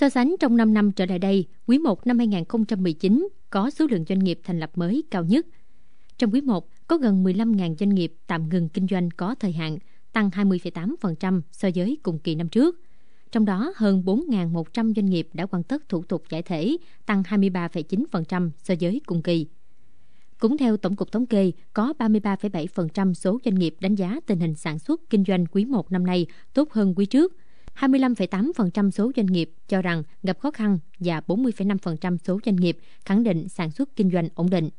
So sánh trong 5 năm trở lại đây, quý 1 năm 2019 có số lượng doanh nghiệp thành lập mới cao nhất. Trong quý 1, có gần 15.000 doanh nghiệp tạm ngừng kinh doanh có thời hạn, tăng 20,8% so với cùng kỳ năm trước. Trong đó, hơn 4.100 doanh nghiệp đã hoàn tất thủ tục giải thể, tăng 23,9% so với cùng kỳ. Cũng theo Tổng cục Thống kê, có 33,7% số doanh nghiệp đánh giá tình hình sản xuất kinh doanh quý 1 năm nay tốt hơn quý trước – 25,8% số doanh nghiệp cho rằng gặp khó khăn và 40,5% số doanh nghiệp khẳng định sản xuất kinh doanh ổn định.